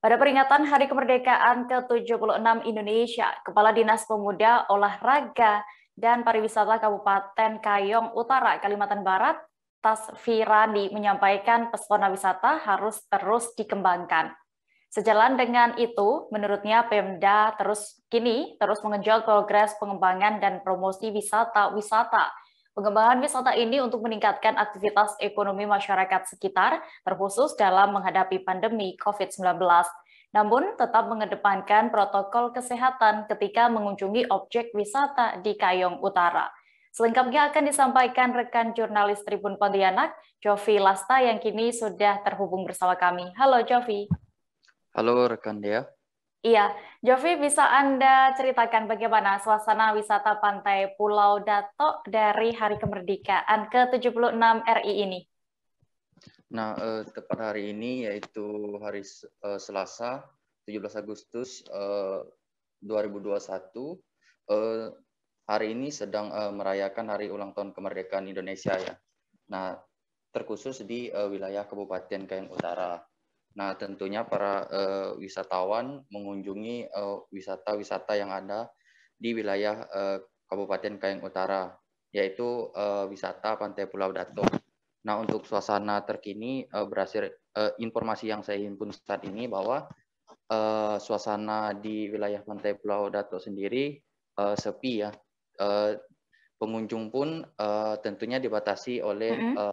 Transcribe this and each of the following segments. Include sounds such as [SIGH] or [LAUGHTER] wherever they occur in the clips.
Pada peringatan Hari Kemerdekaan ke-76 Indonesia, Kepala Dinas Pemuda, Olahraga, dan Pariwisata Kabupaten Kayong Utara, Kalimantan Barat, Tas Tasfirani menyampaikan pesona wisata harus terus dikembangkan. Sejalan dengan itu, menurutnya Pemda terus kini terus mengejar progres pengembangan dan promosi wisata-wisata Pengembangan wisata ini untuk meningkatkan aktivitas ekonomi masyarakat sekitar, terkhusus dalam menghadapi pandemi COVID-19. Namun, tetap mengedepankan protokol kesehatan ketika mengunjungi objek wisata di Kayong Utara. Selengkapnya akan disampaikan rekan jurnalis Tribun Pontianak, Jovi Lasta, yang kini sudah terhubung bersama kami. Halo, Jovi. Halo, rekan dia. Iya, Jovi bisa Anda ceritakan bagaimana suasana wisata pantai Pulau Dato dari Hari Kemerdekaan ke-76 RI ini? Nah, eh, tepat hari ini yaitu hari eh, Selasa 17 Agustus eh, 2021, eh, hari ini sedang eh, merayakan hari ulang tahun kemerdekaan Indonesia ya. Nah, terkhusus di eh, wilayah Kabupaten Kayang Utara. Nah, tentunya para uh, wisatawan mengunjungi eh, wisata-wisata uh, yang ada di wilayah uh, Kabupaten Kayang Utara, yaitu uh, wisata Pantai Pulau Dato. Nah, untuk suasana terkini uh, berhasil uh, informasi yang saya himpun saat ini bahwa uh, suasana di wilayah Pantai Pulau Dato sendiri uh, sepi ya. Uh, pengunjung pun uh, tentunya dibatasi oleh uh,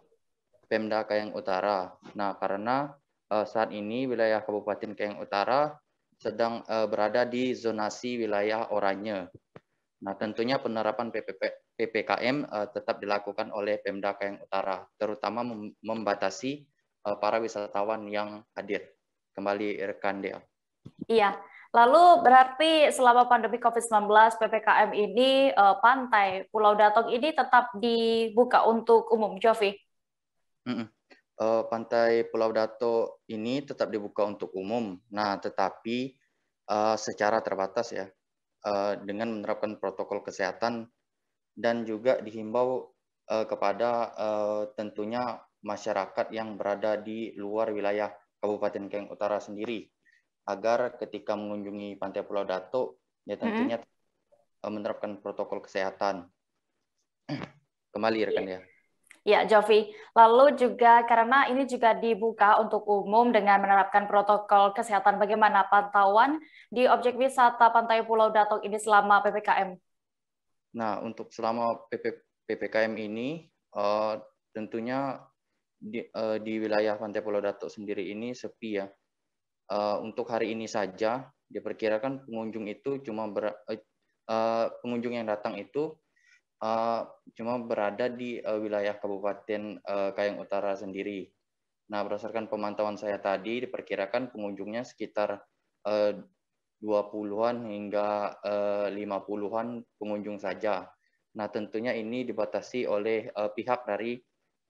Pemda Kayang Utara. Nah, karena uh, saat ini wilayah Kabupaten Kayang Utara sedang uh, berada di zonasi wilayah oranye. Nah, tentunya penerapan PPP, PPKM uh, eh, tetap dilakukan oleh Pemda Kayang Utara, terutama membatasi uh, para wisatawan yang hadir. Kembali rekan dia. Iya. Lalu berarti selama pandemi COVID-19 PPKM ini uh, pantai Pulau Datong ini tetap dibuka untuk umum, Jovi? Mm -mm uh, pantai Pulau Dato ini tetap dibuka untuk umum. Nah, tetapi uh, secara terbatas ya, uh, dengan menerapkan protokol kesehatan dan juga dihimbau uh, kepada uh, tentunya masyarakat yang berada di luar wilayah Kabupaten Keng Utara sendiri agar ketika mengunjungi Pantai Pulau Dato ya tentunya mm -hmm. menerapkan protokol kesehatan. [CLEARS THROAT] Kembali rekan iya. ya. Ya, Jovi. Lalu juga karena ini juga dibuka untuk umum dengan menerapkan protokol kesehatan, bagaimana pantauan di objek wisata Pantai Pulau Datok ini selama PPKM? Nah, untuk selama PP, PPKM ini, uh, tentunya di, uh, di wilayah Pantai Pulau Datok sendiri ini sepi ya. Uh, untuk hari ini saja, diperkirakan pengunjung itu cuma ber, uh, pengunjung yang datang itu uh, cuma berada di uh, wilayah Kabupaten uh, Kayang Utara sendiri. Nah, berdasarkan pemantauan saya tadi, diperkirakan pengunjungnya sekitar uh, 20-an hingga uh, 50-an pengunjung saja. Nah, tentunya ini dibatasi oleh uh, pihak dari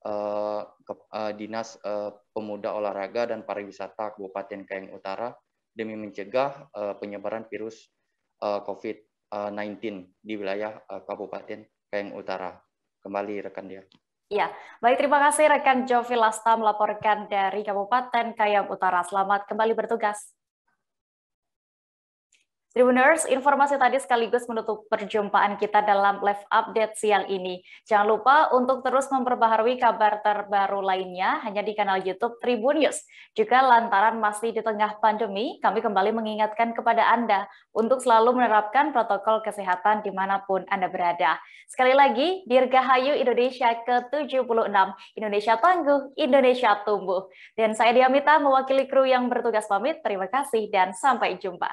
uh, uh, Dinas uh, Pemuda Olahraga dan Pariwisata Kabupaten Kayang Utara demi mencegah uh, penyebaran virus uh, COVID-19 di wilayah uh, Kabupaten Keng Utara. Kembali rekan dia. Iya, baik terima kasih rekan Jovi Lasta melaporkan dari Kabupaten Kayam Utara. Selamat kembali bertugas. Tribuners, informasi tadi sekaligus menutup perjumpaan kita dalam live update siang ini. Jangan lupa untuk terus memperbaharui kabar terbaru lainnya hanya di kanal YouTube Tribun News. Juga lantaran masih di tengah pandemi, kami kembali mengingatkan kepada Anda untuk selalu menerapkan protokol kesehatan dimanapun Anda berada. Sekali lagi, Dirgahayu Indonesia ke-76, Indonesia tangguh, Indonesia tumbuh. Dan saya Diamita mewakili kru yang bertugas pamit, terima kasih dan sampai jumpa.